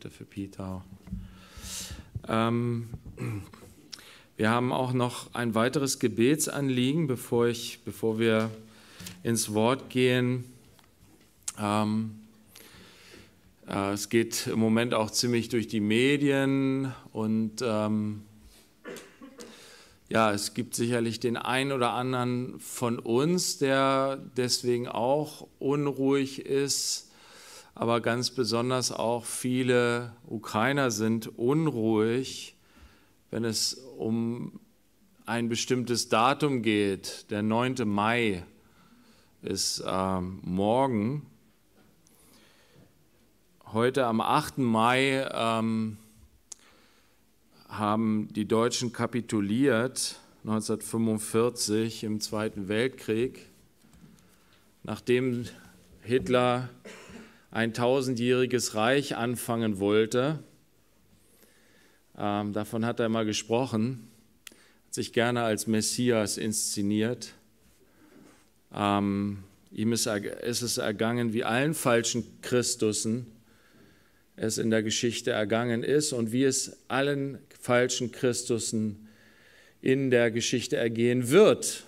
Bitte für Peter. Ähm, wir haben auch noch ein weiteres Gebetsanliegen, bevor, ich, bevor wir ins Wort gehen. Ähm, äh, es geht im Moment auch ziemlich durch die Medien und ähm, ja, es gibt sicherlich den einen oder anderen von uns, der deswegen auch unruhig ist aber ganz besonders auch viele Ukrainer sind unruhig, wenn es um ein bestimmtes Datum geht. Der 9. Mai ist äh, morgen. Heute am 8. Mai ähm, haben die Deutschen kapituliert, 1945 im Zweiten Weltkrieg, nachdem Hitler ein tausendjähriges Reich anfangen wollte. Ähm, davon hat er mal gesprochen, hat sich gerne als Messias inszeniert. Ähm, ihm ist, ist es ergangen wie allen falschen Christussen es in der Geschichte ergangen ist und wie es allen falschen Christussen in der Geschichte ergehen wird.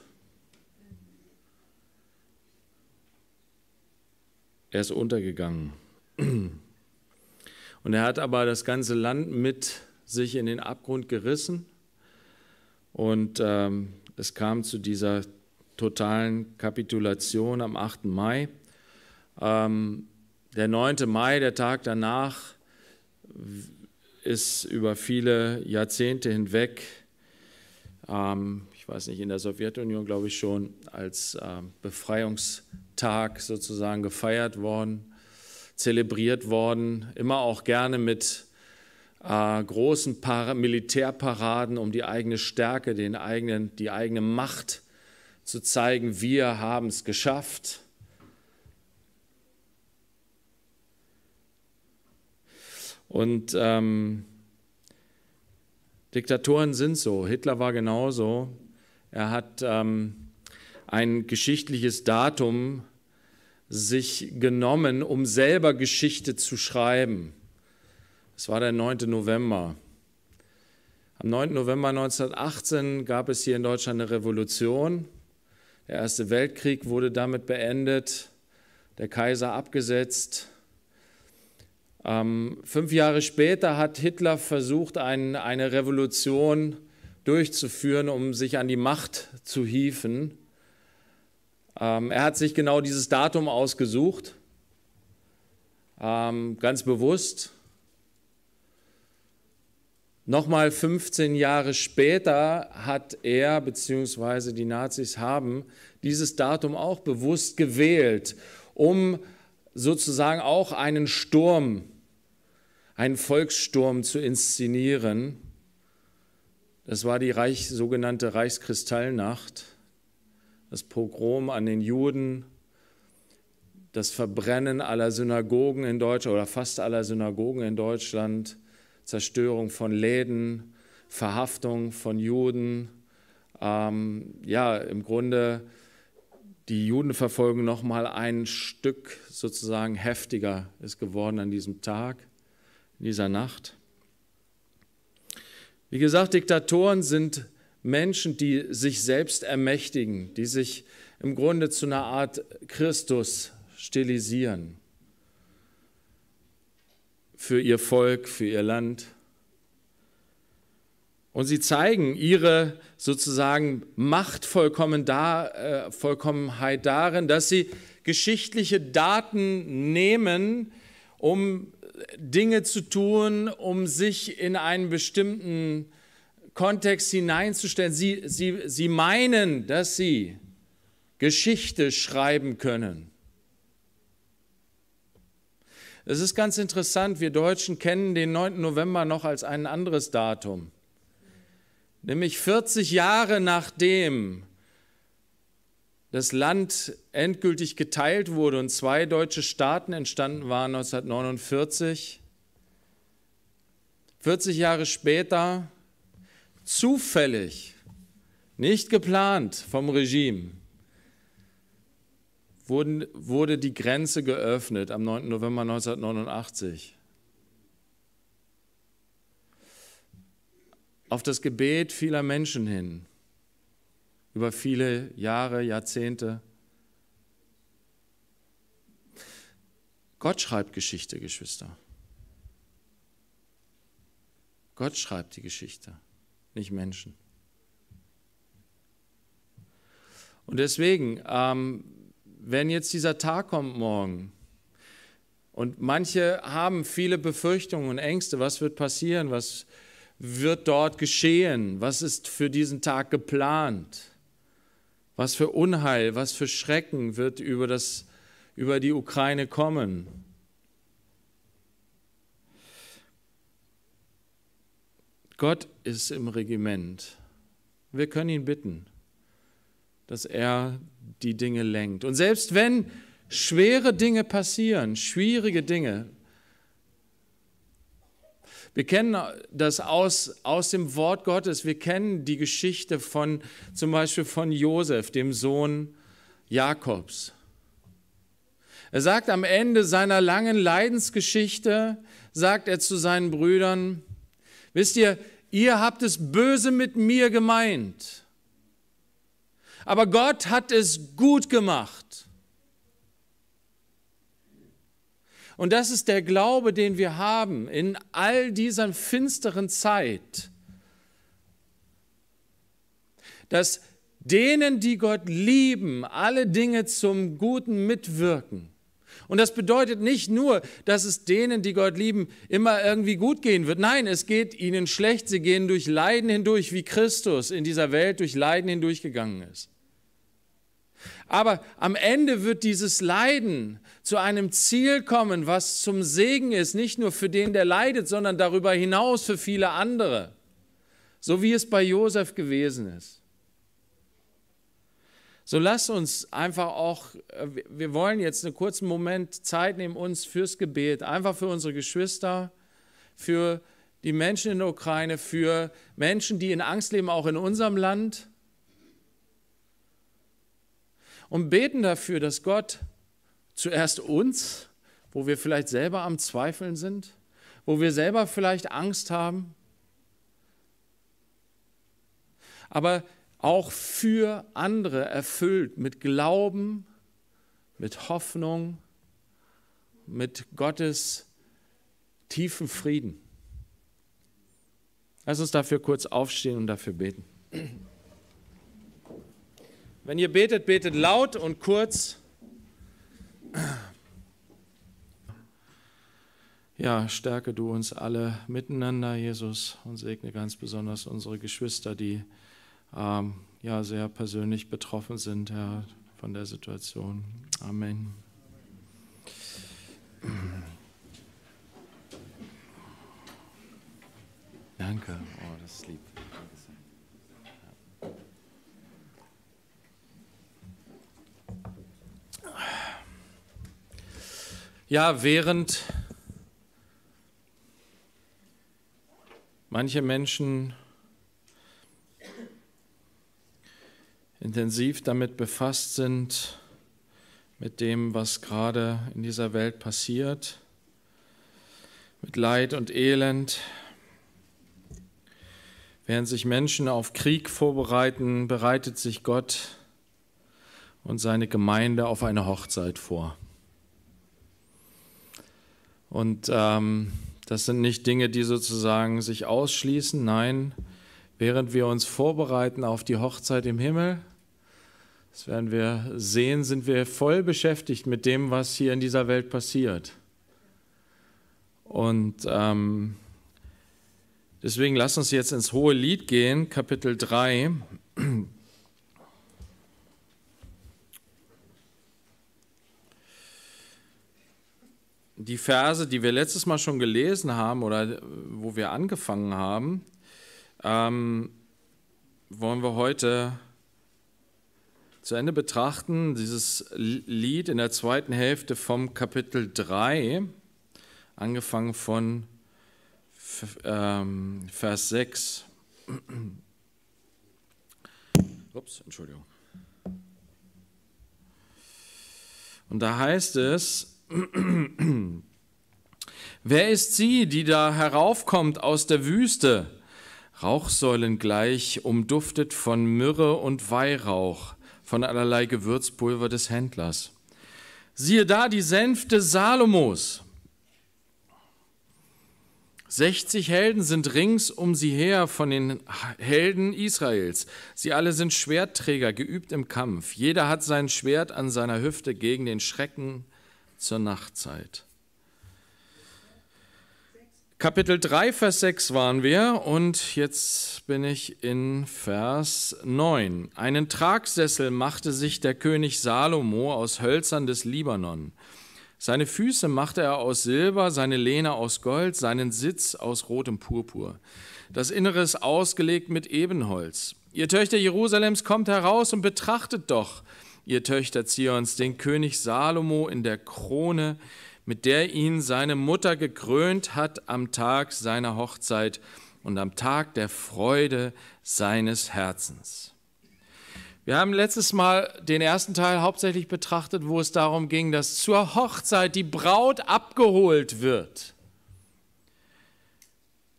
Er ist untergegangen. Und er hat aber das ganze Land mit sich in den Abgrund gerissen. Und ähm, es kam zu dieser totalen Kapitulation am 8. Mai. Ähm, der 9. Mai, der Tag danach, ist über viele Jahrzehnte hinweg, ähm, ich weiß nicht, in der Sowjetunion glaube ich schon, als ähm, Befreiungstag Tag sozusagen gefeiert worden, zelebriert worden, immer auch gerne mit äh, großen Para Militärparaden, um die eigene Stärke, den eigenen, die eigene Macht zu zeigen, wir haben es geschafft. Und ähm, Diktatoren sind so. Hitler war genauso. Er hat ähm, ein geschichtliches Datum sich genommen, um selber Geschichte zu schreiben. Es war der 9. November. Am 9. November 1918 gab es hier in Deutschland eine Revolution. Der Erste Weltkrieg wurde damit beendet, der Kaiser abgesetzt. Ähm, fünf Jahre später hat Hitler versucht, ein, eine Revolution durchzuführen, um sich an die Macht zu hieven. Ähm, er hat sich genau dieses Datum ausgesucht, ähm, ganz bewusst. Nochmal 15 Jahre später hat er beziehungsweise die Nazis haben dieses Datum auch bewusst gewählt, um sozusagen auch einen Sturm, einen Volkssturm zu inszenieren. Das war die Reich, sogenannte Reichskristallnacht das Pogrom an den Juden, das Verbrennen aller Synagogen in Deutschland oder fast aller Synagogen in Deutschland, Zerstörung von Läden, Verhaftung von Juden. Ähm, ja, im Grunde die Judenverfolgung noch mal ein Stück sozusagen heftiger ist geworden an diesem Tag, in dieser Nacht. Wie gesagt, Diktatoren sind Menschen, die sich selbst ermächtigen, die sich im Grunde zu einer Art Christus stilisieren für ihr Volk, für ihr Land. Und sie zeigen ihre sozusagen Machtvollkommenheit äh, darin, dass sie geschichtliche Daten nehmen, um Dinge zu tun, um sich in einen bestimmten Kontext hineinzustellen. Sie, sie, sie meinen, dass sie Geschichte schreiben können. Es ist ganz interessant, wir Deutschen kennen den 9. November noch als ein anderes Datum. Nämlich 40 Jahre nachdem das Land endgültig geteilt wurde und zwei deutsche Staaten entstanden waren 1949. 40 Jahre später zufällig, nicht geplant vom Regime, wurden, wurde die Grenze geöffnet am 9. November 1989. Auf das Gebet vieler Menschen hin, über viele Jahre, Jahrzehnte. Gott schreibt Geschichte, Geschwister. Gott schreibt die Geschichte nicht Menschen. Und deswegen, ähm, wenn jetzt dieser Tag kommt morgen, und manche haben viele Befürchtungen und Ängste, was wird passieren, was wird dort geschehen, was ist für diesen Tag geplant, was für Unheil, was für Schrecken wird über, das, über die Ukraine kommen. Gott ist im Regiment. Wir können ihn bitten, dass er die Dinge lenkt. Und selbst wenn schwere Dinge passieren, schwierige Dinge, wir kennen das aus, aus dem Wort Gottes. Wir kennen die Geschichte von zum Beispiel von Josef, dem Sohn Jakobs. Er sagt am Ende seiner langen Leidensgeschichte, sagt er zu seinen Brüdern, Wisst ihr, ihr habt es böse mit mir gemeint, aber Gott hat es gut gemacht. Und das ist der Glaube, den wir haben in all dieser finsteren Zeit, dass denen, die Gott lieben, alle Dinge zum Guten mitwirken. Und das bedeutet nicht nur, dass es denen, die Gott lieben, immer irgendwie gut gehen wird. Nein, es geht ihnen schlecht. Sie gehen durch Leiden hindurch, wie Christus in dieser Welt durch Leiden hindurchgegangen ist. Aber am Ende wird dieses Leiden zu einem Ziel kommen, was zum Segen ist, nicht nur für den, der leidet, sondern darüber hinaus für viele andere. So wie es bei Josef gewesen ist. So lasst uns einfach auch, äh, wir wollen jetzt einen kurzen Moment Zeit nehmen, uns fürs Gebet, einfach für unsere Geschwister, für die Menschen in der Ukraine, für Menschen, die in Angst leben, auch in unserem Land. Und beten dafür, dass Gott zuerst uns, wo wir vielleicht selber am Zweifeln sind, wo wir selber vielleicht Angst haben, aber auch für andere erfüllt mit Glauben, mit Hoffnung, mit Gottes tiefen Frieden. Lass uns dafür kurz aufstehen und dafür beten. Wenn ihr betet, betet laut und kurz. Ja, stärke du uns alle miteinander, Jesus, und segne ganz besonders unsere Geschwister, die ähm, ja, sehr persönlich betroffen sind, Herr, von der Situation. Amen. Danke, oh, das ist lieb. Ja, während manche Menschen intensiv damit befasst sind, mit dem, was gerade in dieser Welt passiert, mit Leid und Elend. Während sich Menschen auf Krieg vorbereiten, bereitet sich Gott und seine Gemeinde auf eine Hochzeit vor. Und ähm, das sind nicht Dinge, die sozusagen sich ausschließen. Nein, während wir uns vorbereiten auf die Hochzeit im Himmel, das werden wir sehen, sind wir voll beschäftigt mit dem, was hier in dieser Welt passiert. Und ähm, deswegen lass uns jetzt ins Hohe Lied gehen, Kapitel 3. die Verse, die wir letztes Mal schon gelesen haben oder äh, wo wir angefangen haben, ähm, wollen wir heute zu Ende betrachten, dieses Lied in der zweiten Hälfte vom Kapitel 3, angefangen von ähm, Vers 6. Ups, Entschuldigung. Und da heißt es, wer ist sie, die da heraufkommt aus der Wüste? Rauchsäulen gleich, umduftet von Myrrhe und Weihrauch von allerlei Gewürzpulver des Händlers. Siehe da die Sänfte Salomos. 60 Helden sind rings um sie her von den Helden Israels. Sie alle sind Schwertträger, geübt im Kampf. Jeder hat sein Schwert an seiner Hüfte gegen den Schrecken zur Nachtzeit. Kapitel 3, Vers 6 waren wir und jetzt bin ich in Vers 9. Einen Tragsessel machte sich der König Salomo aus Hölzern des Libanon. Seine Füße machte er aus Silber, seine Lehne aus Gold, seinen Sitz aus rotem Purpur. Das Innere ist ausgelegt mit Ebenholz. Ihr Töchter Jerusalems kommt heraus und betrachtet doch, ihr Töchter Zions, den König Salomo in der Krone, mit der ihn seine Mutter gekrönt hat am Tag seiner Hochzeit und am Tag der Freude seines Herzens. Wir haben letztes Mal den ersten Teil hauptsächlich betrachtet, wo es darum ging, dass zur Hochzeit die Braut abgeholt wird.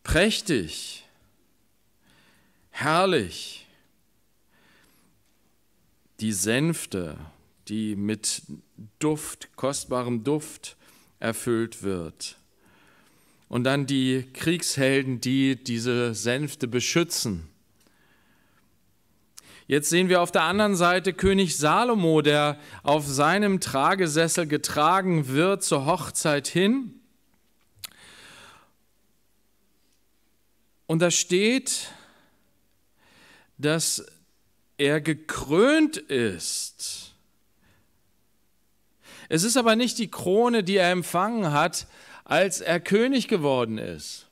Prächtig, herrlich. Die Sänfte, die mit Duft, kostbarem Duft erfüllt wird. Und dann die Kriegshelden, die diese Sänfte beschützen. Jetzt sehen wir auf der anderen Seite König Salomo, der auf seinem Tragesessel getragen wird zur Hochzeit hin. Und da steht, dass er gekrönt ist es ist aber nicht die Krone, die er empfangen hat, als er König geworden ist.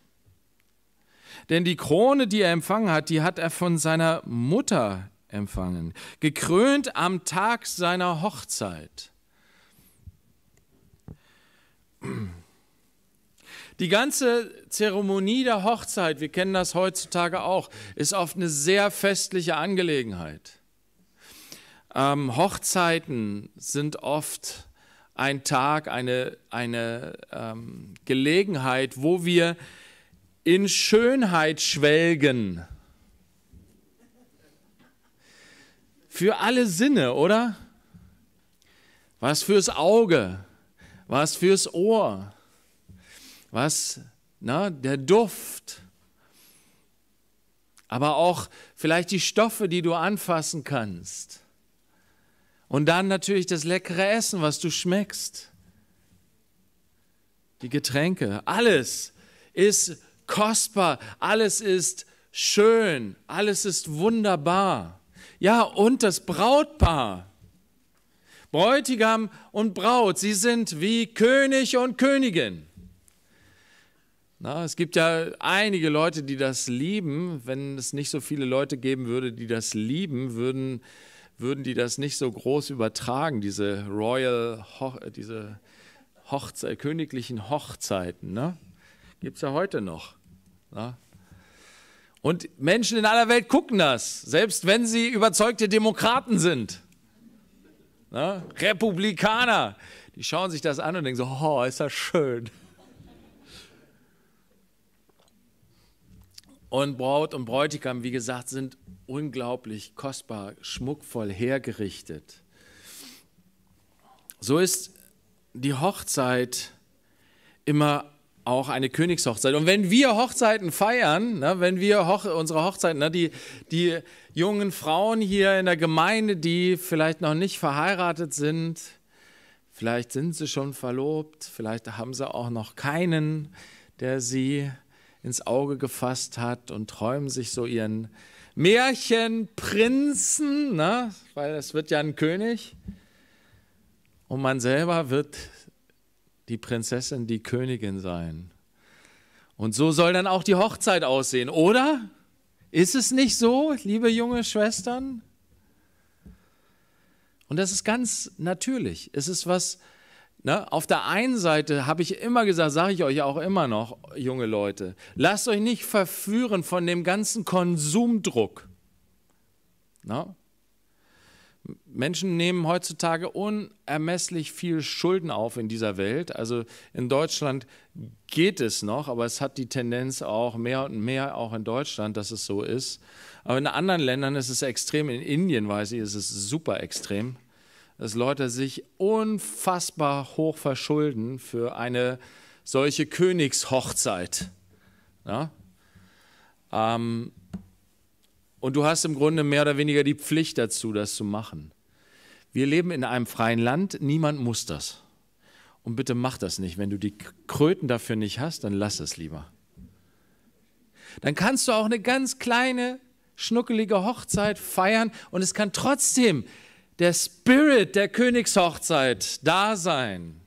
Denn die Krone, die er empfangen hat, die hat er von seiner Mutter empfangen, gekrönt am Tag seiner Hochzeit. Die ganze Zeremonie der Hochzeit, wir kennen das heutzutage auch, ist oft eine sehr festliche Angelegenheit. Ähm, Hochzeiten sind oft ein Tag, eine, eine ähm, Gelegenheit, wo wir in Schönheit schwelgen. Für alle Sinne, oder? Was fürs Auge, was fürs Ohr, was, na, der Duft, aber auch vielleicht die Stoffe, die du anfassen kannst und dann natürlich das leckere Essen, was du schmeckst. Die Getränke, alles ist kostbar, alles ist schön, alles ist wunderbar. Ja, und das Brautpaar. Bräutigam und Braut, sie sind wie König und Königin. Na, es gibt ja einige Leute, die das lieben. Wenn es nicht so viele Leute geben würde, die das lieben, würden würden die das nicht so groß übertragen, diese Royal, äh, diese Hochze königlichen Hochzeiten. Ne? Gibt es ja heute noch. Ne? Und Menschen in aller Welt gucken das, selbst wenn sie überzeugte Demokraten sind. Ne? Republikaner, die schauen sich das an und denken so, oh, ist das schön. Und Braut und Bräutigam, wie gesagt, sind unglaublich kostbar, schmuckvoll hergerichtet. So ist die Hochzeit immer auch eine Königshochzeit. Und wenn wir Hochzeiten feiern, ne, wenn wir Hoch unsere Hochzeiten, ne, die, die jungen Frauen hier in der Gemeinde, die vielleicht noch nicht verheiratet sind, vielleicht sind sie schon verlobt, vielleicht haben sie auch noch keinen, der sie ins Auge gefasst hat und träumen sich so ihren Märchenprinzen, ne? weil es wird ja ein König. Und man selber wird die Prinzessin, die Königin sein. Und so soll dann auch die Hochzeit aussehen, oder? Ist es nicht so, liebe junge Schwestern? Und das ist ganz natürlich. Es ist was Ne? Auf der einen Seite habe ich immer gesagt, sage ich euch auch immer noch, junge Leute, lasst euch nicht verführen von dem ganzen Konsumdruck. Ne? Menschen nehmen heutzutage unermesslich viel Schulden auf in dieser Welt. Also in Deutschland geht es noch, aber es hat die Tendenz auch mehr und mehr auch in Deutschland, dass es so ist. Aber in anderen Ländern ist es extrem. In Indien, weiß ich, ist es super extrem dass Leute sich unfassbar hoch verschulden für eine solche Königshochzeit. Ja? Ähm, und du hast im Grunde mehr oder weniger die Pflicht dazu, das zu machen. Wir leben in einem freien Land, niemand muss das. Und bitte mach das nicht. Wenn du die Kröten dafür nicht hast, dann lass es lieber. Dann kannst du auch eine ganz kleine, schnuckelige Hochzeit feiern und es kann trotzdem der Spirit der Königshochzeit da sein,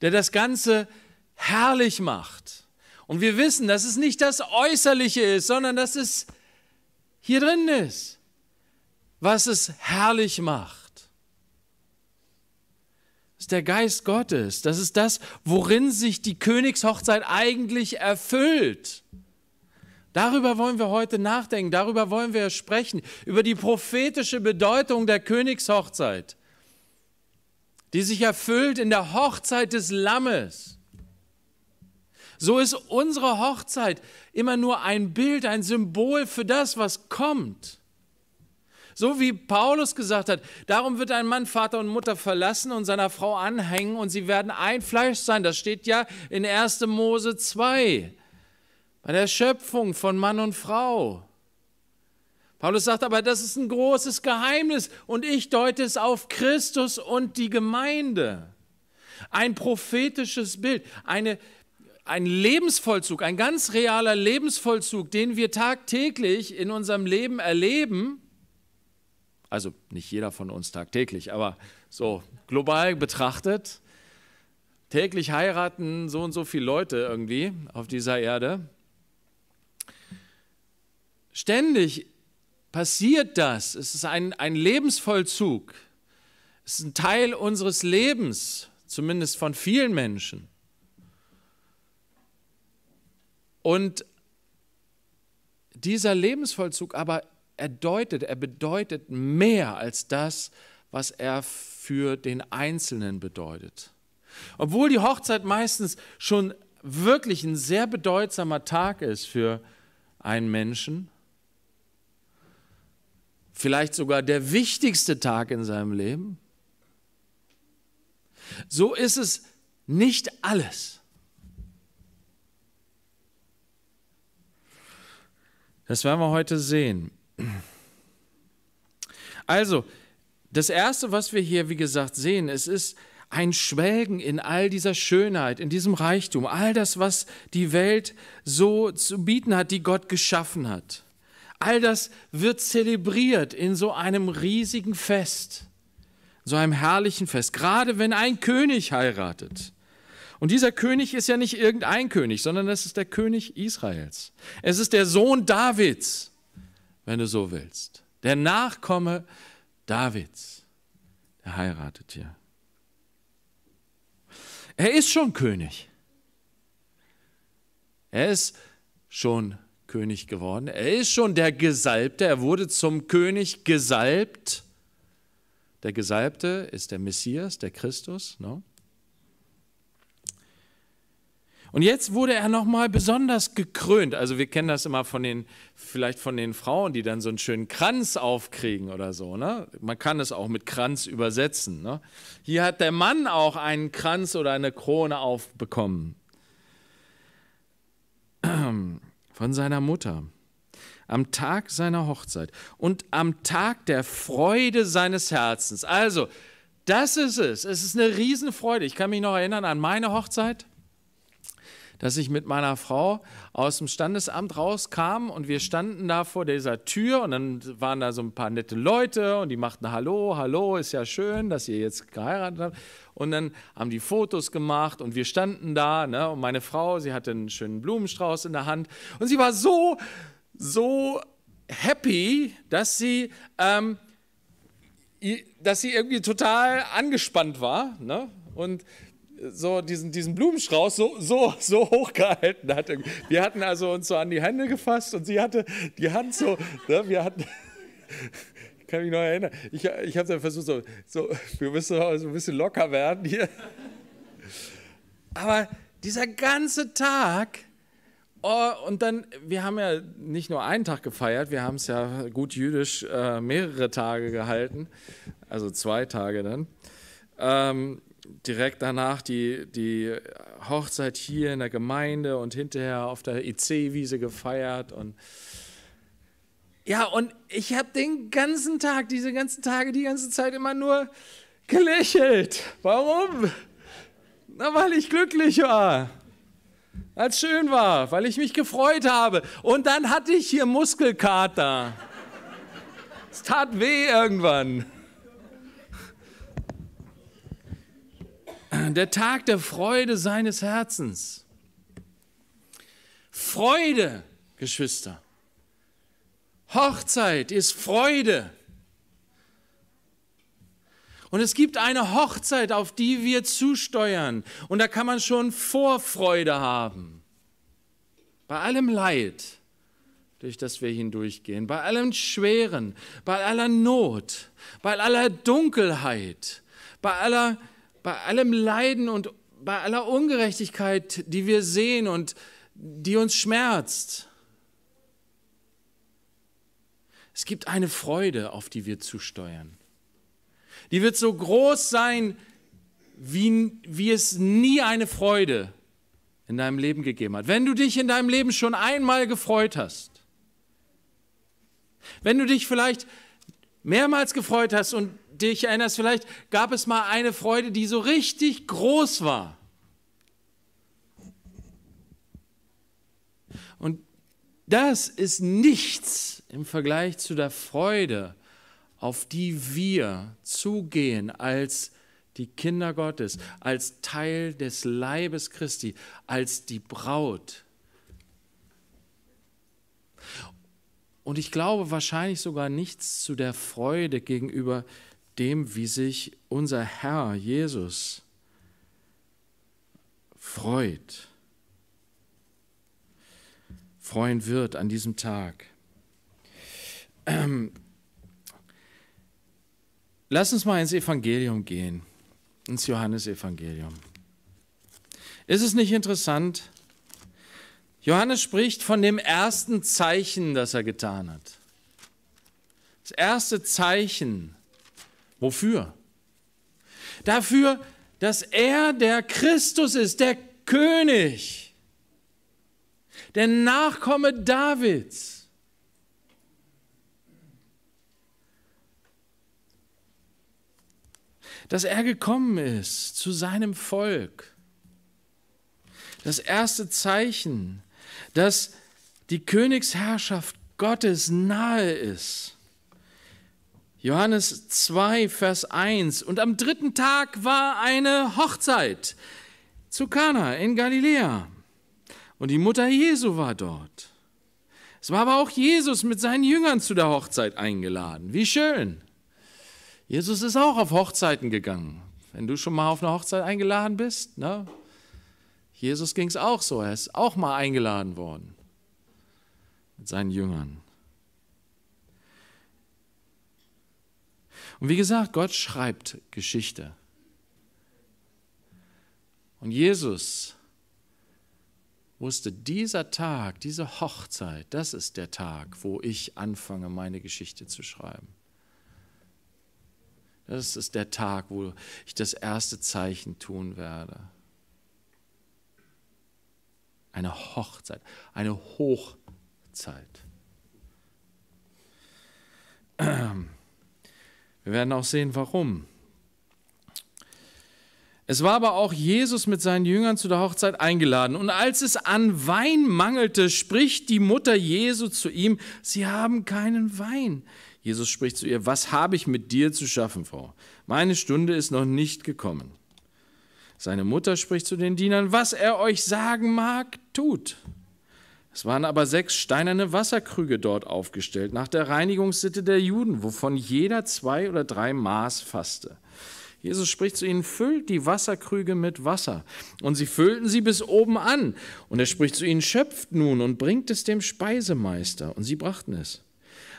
der das Ganze herrlich macht. Und wir wissen, dass es nicht das Äußerliche ist, sondern dass es hier drin ist, was es herrlich macht. Das ist der Geist Gottes. Das ist das, worin sich die Königshochzeit eigentlich erfüllt. Darüber wollen wir heute nachdenken, darüber wollen wir sprechen, über die prophetische Bedeutung der Königshochzeit, die sich erfüllt in der Hochzeit des Lammes. So ist unsere Hochzeit immer nur ein Bild, ein Symbol für das, was kommt. So wie Paulus gesagt hat, darum wird ein Mann Vater und Mutter verlassen und seiner Frau anhängen und sie werden ein Fleisch sein. Das steht ja in 1. Mose 2 an der Schöpfung von Mann und Frau. Paulus sagt aber, das ist ein großes Geheimnis und ich deute es auf Christus und die Gemeinde. Ein prophetisches Bild, eine, ein Lebensvollzug, ein ganz realer Lebensvollzug, den wir tagtäglich in unserem Leben erleben. Also nicht jeder von uns tagtäglich, aber so global betrachtet. Täglich heiraten so und so viele Leute irgendwie auf dieser Erde. Ständig passiert das. Es ist ein, ein Lebensvollzug. Es ist ein Teil unseres Lebens, zumindest von vielen Menschen. Und dieser Lebensvollzug aber, er er bedeutet mehr als das, was er für den Einzelnen bedeutet. Obwohl die Hochzeit meistens schon wirklich ein sehr bedeutsamer Tag ist für einen Menschen, vielleicht sogar der wichtigste Tag in seinem Leben, so ist es nicht alles. Das werden wir heute sehen. Also, das Erste, was wir hier, wie gesagt, sehen, es ist ein Schwelgen in all dieser Schönheit, in diesem Reichtum, all das, was die Welt so zu bieten hat, die Gott geschaffen hat. All das wird zelebriert in so einem riesigen Fest, so einem herrlichen Fest, gerade wenn ein König heiratet. Und dieser König ist ja nicht irgendein König, sondern es ist der König Israels. Es ist der Sohn Davids, wenn du so willst. Der Nachkomme Davids, der heiratet hier. Er ist schon König. Er ist schon König. König geworden. Er ist schon der Gesalbte, er wurde zum König gesalbt. Der Gesalbte ist der Messias, der Christus. No? Ne? Und jetzt wurde er nochmal besonders gekrönt. Also wir kennen das immer von den, vielleicht von den Frauen, die dann so einen schönen Kranz aufkriegen oder so. Ne? Man kann es auch mit Kranz übersetzen. Ne? Hier hat der Mann auch einen Kranz oder eine Krone aufbekommen. von seiner Mutter, am Tag seiner Hochzeit und am Tag der Freude seines Herzens. Also, das ist es. Es ist eine Riesenfreude. Ich kann mich noch erinnern an meine Hochzeit, dass ich mit meiner Frau aus dem Standesamt rauskam und wir standen da vor dieser Tür und dann waren da so ein paar nette Leute und die machten Hallo, hallo, ist ja schön, dass ihr jetzt geheiratet habt. Und dann haben die Fotos gemacht und wir standen da. Ne? Und meine Frau, sie hatte einen schönen Blumenstrauß in der Hand. Und sie war so, so happy, dass sie, ähm, dass sie irgendwie total angespannt war. Ne? Und so diesen, diesen Blumenstrauß so, so, so hochgehalten hat. Wir hatten also uns so an die Hände gefasst und sie hatte die Hand so, ne, wir hatten, kann mich noch erinnern. Ich, ich habe dann versucht, so, so, wir müssen so ein bisschen locker werden hier. Aber dieser ganze Tag, oh, und dann, wir haben ja nicht nur einen Tag gefeiert, wir haben es ja gut jüdisch äh, mehrere Tage gehalten, also zwei Tage dann. Ähm, direkt danach die, die Hochzeit hier in der Gemeinde und hinterher auf der EC-Wiese gefeiert und ja, und ich habe den ganzen Tag, diese ganzen Tage, die ganze Zeit immer nur gelächelt. Warum? Na, weil ich glücklich war. Als schön war, weil ich mich gefreut habe. Und dann hatte ich hier Muskelkater. Es tat weh irgendwann. Der Tag der Freude seines Herzens. Freude, Geschwister. Hochzeit ist Freude. Und es gibt eine Hochzeit, auf die wir zusteuern. Und da kann man schon Vorfreude haben. Bei allem Leid, durch das wir hindurchgehen, bei allem Schweren, bei aller Not, bei aller Dunkelheit, bei, aller, bei allem Leiden und bei aller Ungerechtigkeit, die wir sehen und die uns schmerzt. Es gibt eine Freude, auf die wir zusteuern. Die wird so groß sein, wie, wie es nie eine Freude in deinem Leben gegeben hat. Wenn du dich in deinem Leben schon einmal gefreut hast, wenn du dich vielleicht mehrmals gefreut hast und dich erinnerst, vielleicht gab es mal eine Freude, die so richtig groß war. Und das ist nichts im Vergleich zu der Freude, auf die wir zugehen als die Kinder Gottes, als Teil des Leibes Christi, als die Braut. Und ich glaube wahrscheinlich sogar nichts zu der Freude gegenüber dem, wie sich unser Herr Jesus freut freuen wird an diesem Tag. Ähm, lass uns mal ins Evangelium gehen, ins Johannesevangelium. Ist es nicht interessant? Johannes spricht von dem ersten Zeichen, das er getan hat. Das erste Zeichen. Wofür? Dafür, dass er der Christus ist, der König der Nachkomme Davids. Dass er gekommen ist zu seinem Volk. Das erste Zeichen, dass die Königsherrschaft Gottes nahe ist. Johannes 2, Vers 1. Und am dritten Tag war eine Hochzeit zu Kana in Galiläa. Und die Mutter Jesu war dort. Es war aber auch Jesus mit seinen Jüngern zu der Hochzeit eingeladen. Wie schön. Jesus ist auch auf Hochzeiten gegangen. Wenn du schon mal auf eine Hochzeit eingeladen bist, ne? Jesus ging es auch so. Er ist auch mal eingeladen worden mit seinen Jüngern. Und wie gesagt, Gott schreibt Geschichte. Und Jesus wusste, dieser Tag, diese Hochzeit, das ist der Tag, wo ich anfange, meine Geschichte zu schreiben. Das ist der Tag, wo ich das erste Zeichen tun werde. Eine Hochzeit, eine Hochzeit. Wir werden auch sehen, warum. Es war aber auch Jesus mit seinen Jüngern zu der Hochzeit eingeladen. Und als es an Wein mangelte, spricht die Mutter Jesu zu ihm, sie haben keinen Wein. Jesus spricht zu ihr, was habe ich mit dir zu schaffen, Frau? Meine Stunde ist noch nicht gekommen. Seine Mutter spricht zu den Dienern, was er euch sagen mag, tut. Es waren aber sechs steinerne Wasserkrüge dort aufgestellt, nach der Reinigungssitte der Juden, wovon jeder zwei oder drei Maß fasste. Jesus spricht zu ihnen, füllt die Wasserkrüge mit Wasser. Und sie füllten sie bis oben an. Und er spricht zu ihnen, schöpft nun und bringt es dem Speisemeister. Und sie brachten es.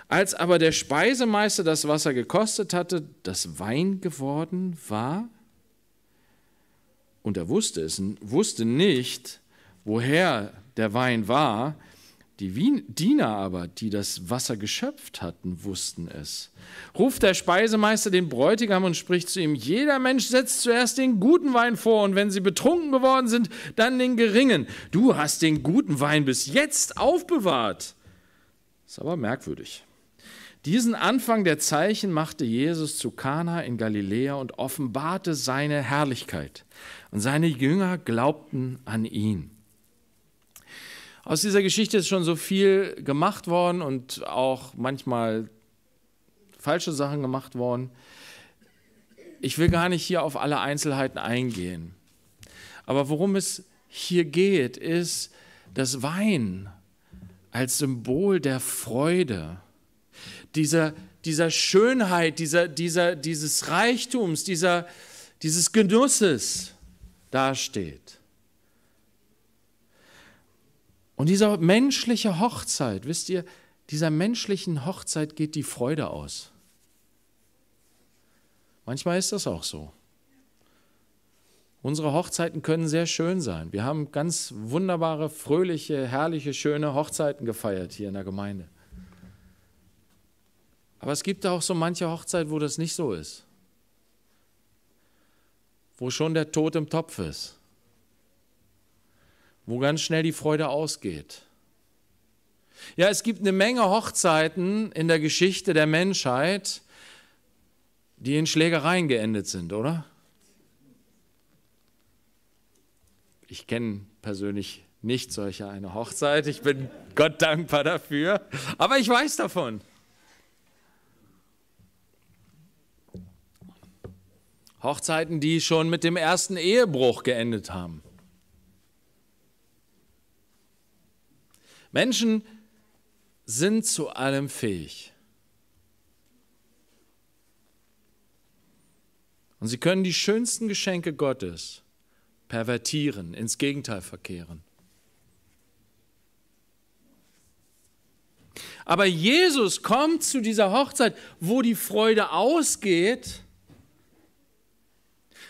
Als aber der Speisemeister das Wasser gekostet hatte, das Wein geworden war, und er wusste es, wusste nicht, woher der Wein war, die Wien Diener aber, die das Wasser geschöpft hatten, wussten es. Ruft der Speisemeister den Bräutigam und spricht zu ihm, jeder Mensch setzt zuerst den guten Wein vor und wenn sie betrunken geworden sind, dann den geringen. Du hast den guten Wein bis jetzt aufbewahrt. Ist aber merkwürdig. Diesen Anfang der Zeichen machte Jesus zu Kana in Galiläa und offenbarte seine Herrlichkeit. Und seine Jünger glaubten an ihn aus dieser Geschichte ist schon so viel gemacht worden und auch manchmal falsche Sachen gemacht worden. Ich will gar nicht hier auf alle Einzelheiten eingehen. Aber worum es hier geht, ist, dass Wein als Symbol der Freude, dieser, dieser Schönheit, dieser, dieser, dieses Reichtums, dieser, dieses Genusses dasteht. Und dieser menschliche Hochzeit, wisst ihr, dieser menschlichen Hochzeit geht die Freude aus. Manchmal ist das auch so. Unsere Hochzeiten können sehr schön sein. Wir haben ganz wunderbare, fröhliche, herrliche, schöne Hochzeiten gefeiert hier in der Gemeinde. Aber es gibt auch so manche Hochzeit, wo das nicht so ist. Wo schon der Tod im Topf ist wo ganz schnell die Freude ausgeht. Ja, es gibt eine Menge Hochzeiten in der Geschichte der Menschheit, die in Schlägereien geendet sind, oder? Ich kenne persönlich nicht solche eine Hochzeit. Ich bin Gott dankbar dafür. Aber ich weiß davon. Hochzeiten, die schon mit dem ersten Ehebruch geendet haben. Menschen sind zu allem fähig. Und sie können die schönsten Geschenke Gottes pervertieren, ins Gegenteil verkehren. Aber Jesus kommt zu dieser Hochzeit, wo die Freude ausgeht.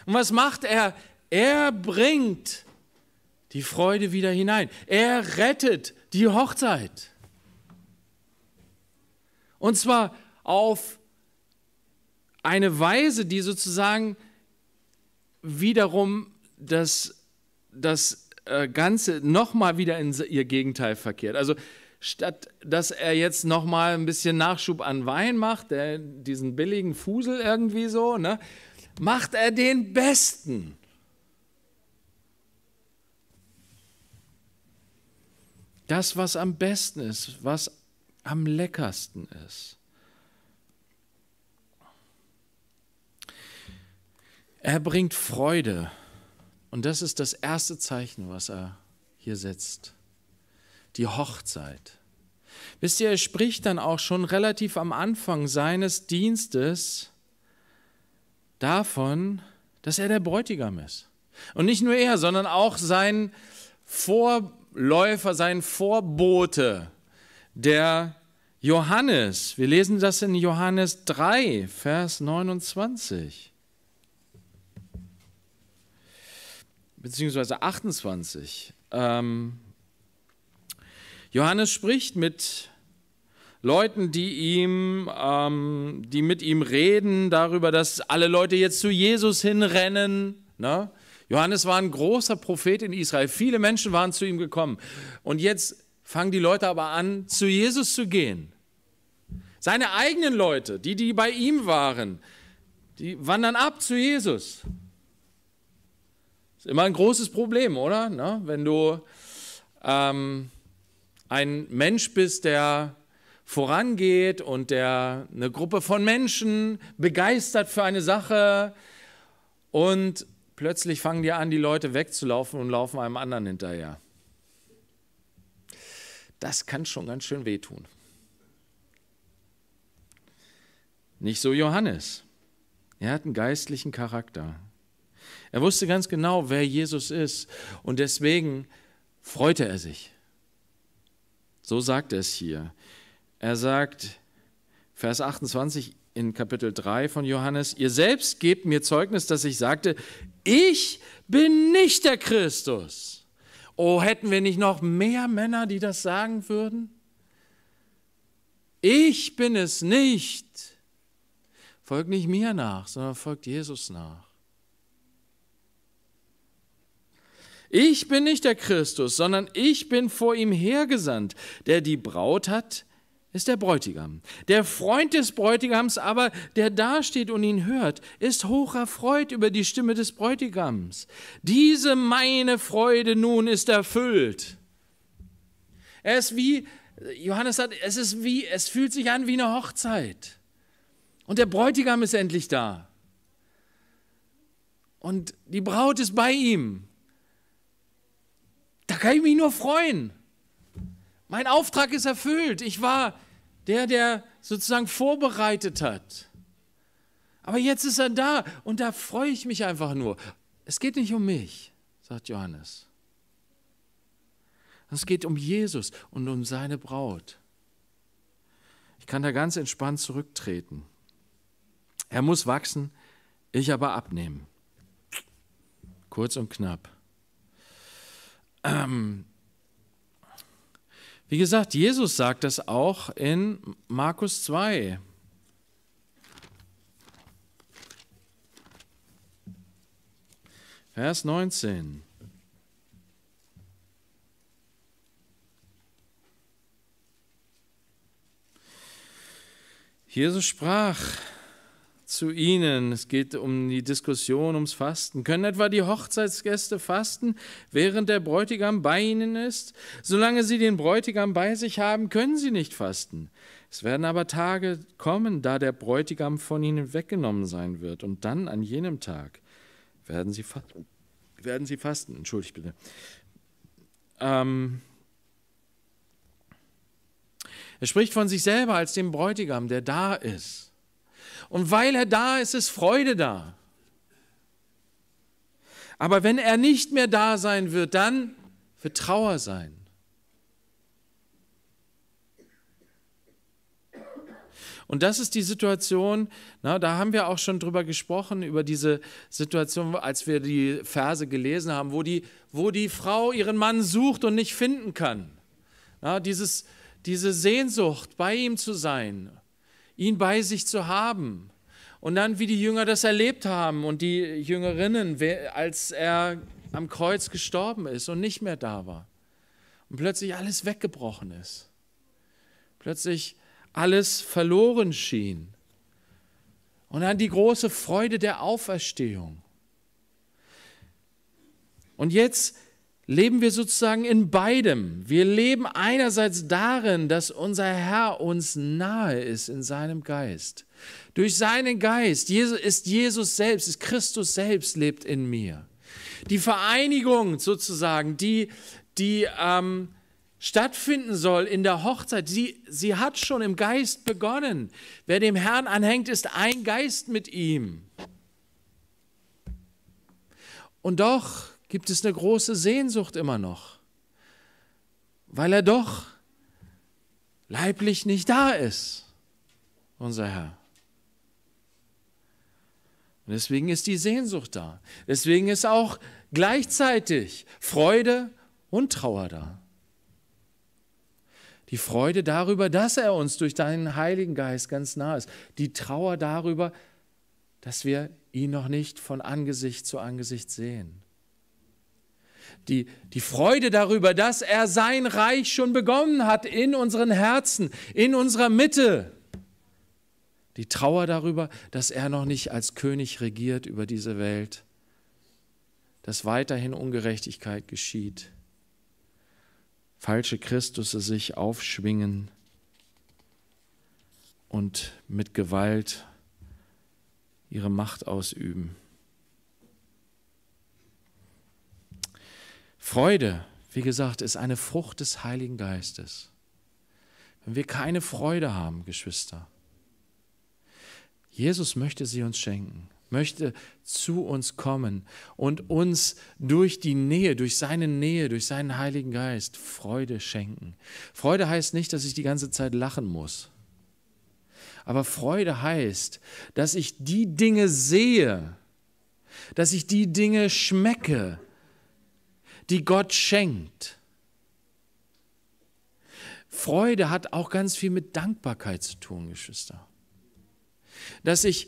Und was macht er? Er bringt die Freude wieder hinein. Er rettet die Hochzeit. Und zwar auf eine Weise, die sozusagen wiederum das, das äh, Ganze nochmal wieder in ihr Gegenteil verkehrt. Also statt dass er jetzt nochmal ein bisschen Nachschub an Wein macht, der, diesen billigen Fusel irgendwie so, ne, macht er den besten. Das, was am besten ist, was am leckersten ist. Er bringt Freude. Und das ist das erste Zeichen, was er hier setzt. Die Hochzeit. Wisst ihr, er spricht dann auch schon relativ am Anfang seines Dienstes davon, dass er der Bräutigam ist. Und nicht nur er, sondern auch sein Vor Läufer, sein Vorbote, der Johannes. Wir lesen das in Johannes 3, Vers 29. Beziehungsweise 28. Ähm, Johannes spricht mit Leuten, die ihm, ähm, die mit ihm reden, darüber, dass alle Leute jetzt zu Jesus hinrennen. Ne? Johannes war ein großer Prophet in Israel. Viele Menschen waren zu ihm gekommen. Und jetzt fangen die Leute aber an, zu Jesus zu gehen. Seine eigenen Leute, die, die bei ihm waren, die wandern ab zu Jesus. Ist immer ein großes Problem, oder? Na, wenn du ähm, ein Mensch bist, der vorangeht und der eine Gruppe von Menschen begeistert für eine Sache und plötzlich fangen die an, die Leute wegzulaufen und laufen einem anderen hinterher. Das kann schon ganz schön wehtun. Nicht so Johannes. Er hat einen geistlichen Charakter. Er wusste ganz genau, wer Jesus ist und deswegen freute er sich. So sagt er es hier. Er sagt, Vers 28 in Kapitel 3 von Johannes, ihr selbst gebt mir Zeugnis, dass ich sagte, ich bin nicht der Christus. Oh, hätten wir nicht noch mehr Männer, die das sagen würden? Ich bin es nicht. Folgt nicht mir nach, sondern folgt Jesus nach. Ich bin nicht der Christus, sondern ich bin vor ihm hergesandt, der die Braut hat, ist der Bräutigam. Der Freund des Bräutigams aber, der dasteht und ihn hört, ist hoch erfreut über die Stimme des Bräutigams. Diese meine Freude nun ist erfüllt. Er ist wie, Johannes sagt, es ist wie, es fühlt sich an wie eine Hochzeit. Und der Bräutigam ist endlich da. Und die Braut ist bei ihm. Da kann ich mich nur freuen. Mein Auftrag ist erfüllt. Ich war der, der sozusagen vorbereitet hat. Aber jetzt ist er da und da freue ich mich einfach nur. Es geht nicht um mich, sagt Johannes. Es geht um Jesus und um seine Braut. Ich kann da ganz entspannt zurücktreten. Er muss wachsen, ich aber abnehmen. Kurz und knapp. Ähm, wie gesagt, Jesus sagt das auch in Markus 2. Vers 19. Jesus sprach, zu ihnen. Es geht um die Diskussion ums Fasten. Können etwa die Hochzeitsgäste fasten, während der Bräutigam bei ihnen ist? Solange sie den Bräutigam bei sich haben, können sie nicht fasten. Es werden aber Tage kommen, da der Bräutigam von ihnen weggenommen sein wird. Und dann an jenem Tag werden sie, fa werden sie fasten. Entschuldigt bitte. Ähm, er spricht von sich selber als dem Bräutigam, der da ist. Und weil er da ist, ist Freude da. Aber wenn er nicht mehr da sein wird, dann wird Trauer sein. Und das ist die Situation, na, da haben wir auch schon drüber gesprochen, über diese Situation, als wir die Verse gelesen haben, wo die, wo die Frau ihren Mann sucht und nicht finden kann. Na, dieses, diese Sehnsucht, bei ihm zu sein ihn bei sich zu haben. Und dann, wie die Jünger das erlebt haben und die Jüngerinnen, als er am Kreuz gestorben ist und nicht mehr da war. Und plötzlich alles weggebrochen ist. Plötzlich alles verloren schien. Und dann die große Freude der Auferstehung. Und jetzt leben wir sozusagen in beidem. Wir leben einerseits darin, dass unser Herr uns nahe ist in seinem Geist. Durch seinen Geist ist Jesus selbst, ist Christus selbst lebt in mir. Die Vereinigung sozusagen, die, die ähm, stattfinden soll in der Hochzeit, sie, sie hat schon im Geist begonnen. Wer dem Herrn anhängt, ist ein Geist mit ihm. Und doch gibt es eine große Sehnsucht immer noch, weil er doch leiblich nicht da ist, unser Herr. Und deswegen ist die Sehnsucht da. Deswegen ist auch gleichzeitig Freude und Trauer da. Die Freude darüber, dass er uns durch deinen Heiligen Geist ganz nah ist. Die Trauer darüber, dass wir ihn noch nicht von Angesicht zu Angesicht sehen die, die Freude darüber, dass er sein Reich schon begonnen hat in unseren Herzen, in unserer Mitte. Die Trauer darüber, dass er noch nicht als König regiert über diese Welt, dass weiterhin Ungerechtigkeit geschieht, falsche Christusse sich aufschwingen und mit Gewalt ihre Macht ausüben. Freude, wie gesagt, ist eine Frucht des Heiligen Geistes. Wenn wir keine Freude haben, Geschwister, Jesus möchte sie uns schenken, möchte zu uns kommen und uns durch die Nähe, durch seine Nähe, durch seinen Heiligen Geist Freude schenken. Freude heißt nicht, dass ich die ganze Zeit lachen muss. Aber Freude heißt, dass ich die Dinge sehe, dass ich die Dinge schmecke, die Gott schenkt. Freude hat auch ganz viel mit Dankbarkeit zu tun, Geschwister. Dass ich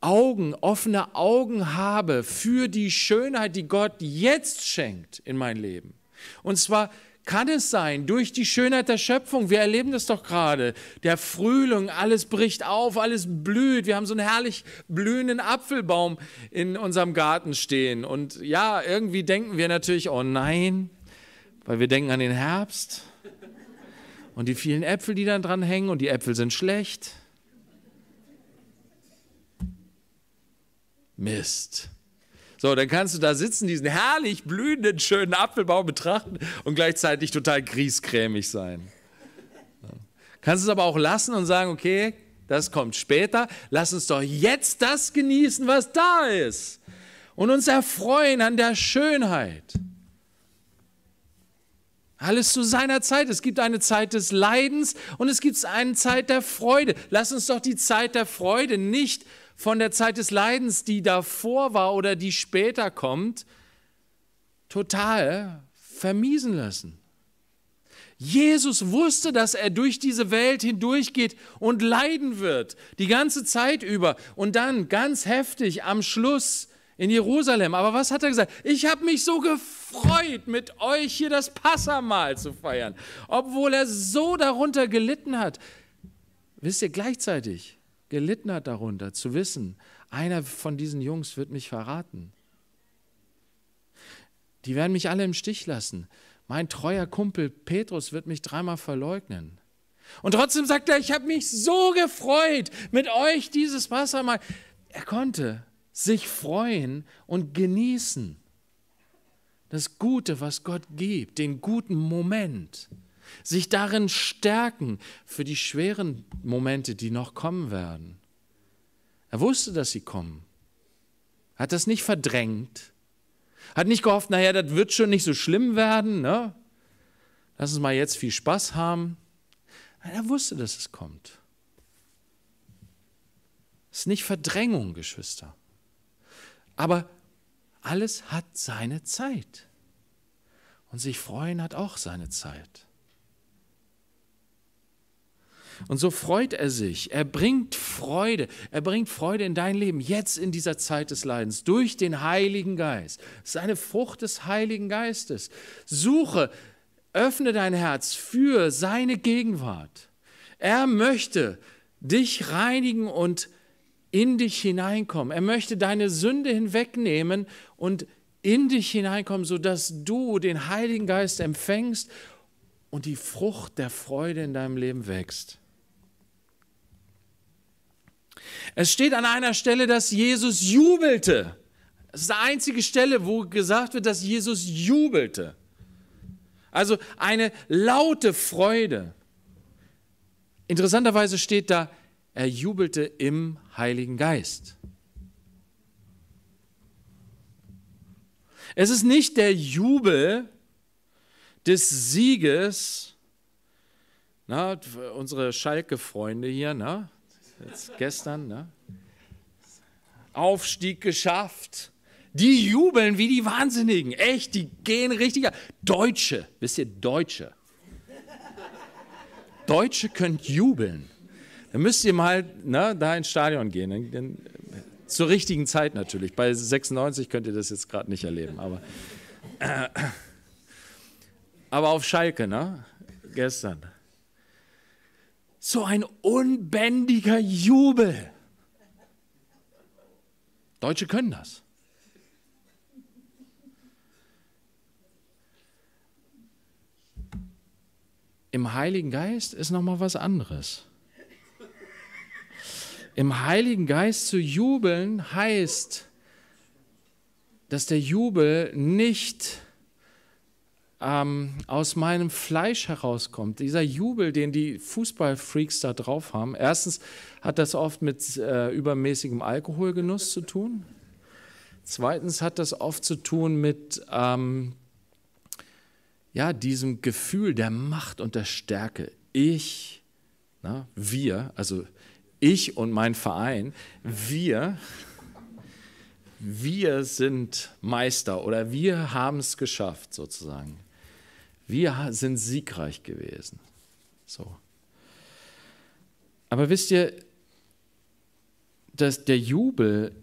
Augen, offene Augen habe für die Schönheit, die Gott jetzt schenkt in mein Leben. Und zwar kann es sein, durch die Schönheit der Schöpfung, wir erleben das doch gerade, der Frühling, alles bricht auf, alles blüht, wir haben so einen herrlich blühenden Apfelbaum in unserem Garten stehen. Und ja, irgendwie denken wir natürlich, oh nein, weil wir denken an den Herbst und die vielen Äpfel, die dann dran hängen und die Äpfel sind schlecht. Mist. So, dann kannst du da sitzen, diesen herrlich blühenden, schönen Apfelbaum betrachten und gleichzeitig total griesgrämig sein. Kannst es aber auch lassen und sagen, okay, das kommt später, lass uns doch jetzt das genießen, was da ist und uns erfreuen an der Schönheit. Alles zu seiner Zeit. Es gibt eine Zeit des Leidens und es gibt eine Zeit der Freude. Lass uns doch die Zeit der Freude nicht äh, von der Zeit des Leidens, die davor war oder die später kommt, total vermiesen lassen. Jesus wusste, dass er durch diese Welt hindurchgeht und leiden wird, die ganze Zeit über. Und dann ganz heftig am Schluss in Jerusalem. Aber was hat er gesagt? Ich habe mich so gefreut, mit euch hier das Passamahl zu feiern, obwohl er so darunter gelitten hat. Wisst ihr, gleichzeitig gelitten hat darunter, zu wissen, einer von diesen Jungs wird mich verraten. Die werden mich alle im Stich lassen. Mein treuer Kumpel Petrus wird mich dreimal verleugnen. Und trotzdem sagt er, ich habe mich so gefreut mit euch dieses Wasser mal. Er konnte sich freuen und genießen. Das Gute, was Gott gibt, den guten Moment sich darin stärken für die schweren Momente, die noch kommen werden. Er wusste, dass sie kommen, hat das nicht verdrängt, hat nicht gehofft, naja, das wird schon nicht so schlimm werden, ne? lass uns mal jetzt viel Spaß haben. Er wusste, dass es kommt. Es ist nicht Verdrängung, Geschwister. Aber alles hat seine Zeit. Und sich freuen hat auch seine Zeit. Und so freut er sich. Er bringt Freude. Er bringt Freude in dein Leben, jetzt in dieser Zeit des Leidens, durch den Heiligen Geist. Es ist eine Frucht des Heiligen Geistes. Suche, öffne dein Herz für seine Gegenwart. Er möchte dich reinigen und in dich hineinkommen. Er möchte deine Sünde hinwegnehmen und in dich hineinkommen, sodass du den Heiligen Geist empfängst und die Frucht der Freude in deinem Leben wächst. Es steht an einer Stelle, dass Jesus jubelte. Das ist die einzige Stelle, wo gesagt wird, dass Jesus jubelte. Also eine laute Freude. Interessanterweise steht da, er jubelte im Heiligen Geist. Es ist nicht der Jubel des Sieges, na, unsere Schalke-Freunde hier, na, Jetzt gestern, ne? Aufstieg geschafft. Die jubeln wie die Wahnsinnigen. Echt, die gehen richtig Deutsche, wisst ihr, Deutsche. Deutsche könnt jubeln. Dann müsst ihr mal ne, da ins Stadion gehen. Dann, dann, zur richtigen Zeit natürlich. Bei 96 könnt ihr das jetzt gerade nicht erleben. Aber, äh, aber auf Schalke, ne? Gestern so ein unbändiger Jubel. Deutsche können das. Im Heiligen Geist ist noch mal was anderes. Im Heiligen Geist zu jubeln heißt, dass der Jubel nicht ähm, aus meinem Fleisch herauskommt. Dieser Jubel, den die Fußballfreaks da drauf haben. Erstens hat das oft mit äh, übermäßigem Alkoholgenuss zu tun. Zweitens hat das oft zu tun mit ähm, ja, diesem Gefühl der Macht und der Stärke. Ich, na, wir, also ich und mein Verein, wir, wir sind Meister oder wir haben es geschafft sozusagen. Wir sind siegreich gewesen. So. Aber wisst ihr, dass der Jubel,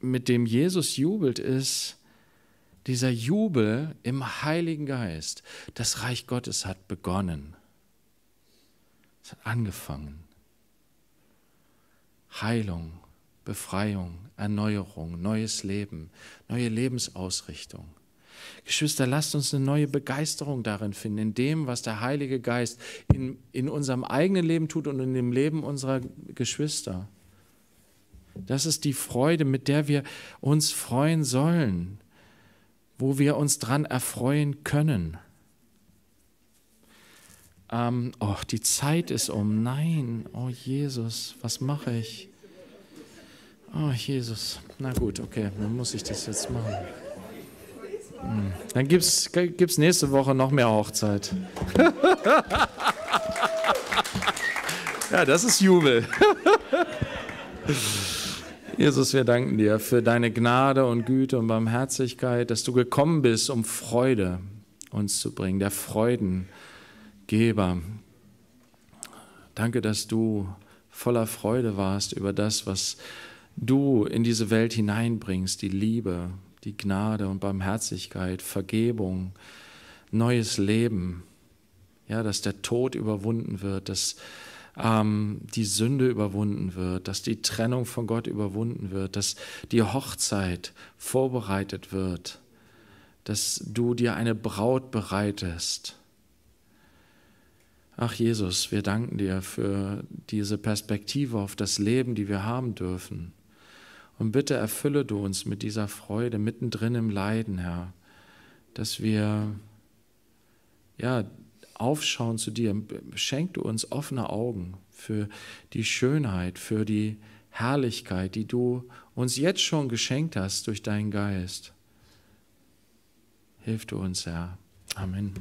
mit dem Jesus jubelt, ist dieser Jubel im Heiligen Geist. Das Reich Gottes hat begonnen. Es hat angefangen. Heilung, Befreiung, Erneuerung, neues Leben, neue Lebensausrichtung. Geschwister, lasst uns eine neue Begeisterung darin finden, in dem, was der Heilige Geist in, in unserem eigenen Leben tut und in dem Leben unserer Geschwister. Das ist die Freude, mit der wir uns freuen sollen, wo wir uns dran erfreuen können. Ähm, oh, die Zeit ist um. Nein, oh Jesus, was mache ich? Oh Jesus, na gut, okay, dann muss ich das jetzt machen. Hm. Dann gibt es nächste Woche noch mehr Hochzeit. ja, das ist Jubel. Jesus, wir danken dir für deine Gnade und Güte und Barmherzigkeit, dass du gekommen bist, um Freude uns zu bringen, der Freudengeber. Danke, dass du voller Freude warst über das, was du in diese Welt hineinbringst, die Liebe, die Gnade und Barmherzigkeit, Vergebung, neues Leben, ja, dass der Tod überwunden wird, dass ähm, die Sünde überwunden wird, dass die Trennung von Gott überwunden wird, dass die Hochzeit vorbereitet wird, dass du dir eine Braut bereitest. Ach Jesus, wir danken dir für diese Perspektive auf das Leben, die wir haben dürfen. Und bitte erfülle du uns mit dieser Freude mittendrin im Leiden, Herr, dass wir ja aufschauen zu dir. Schenk du uns offene Augen für die Schönheit, für die Herrlichkeit, die du uns jetzt schon geschenkt hast durch deinen Geist. Hilf du uns, Herr. Amen.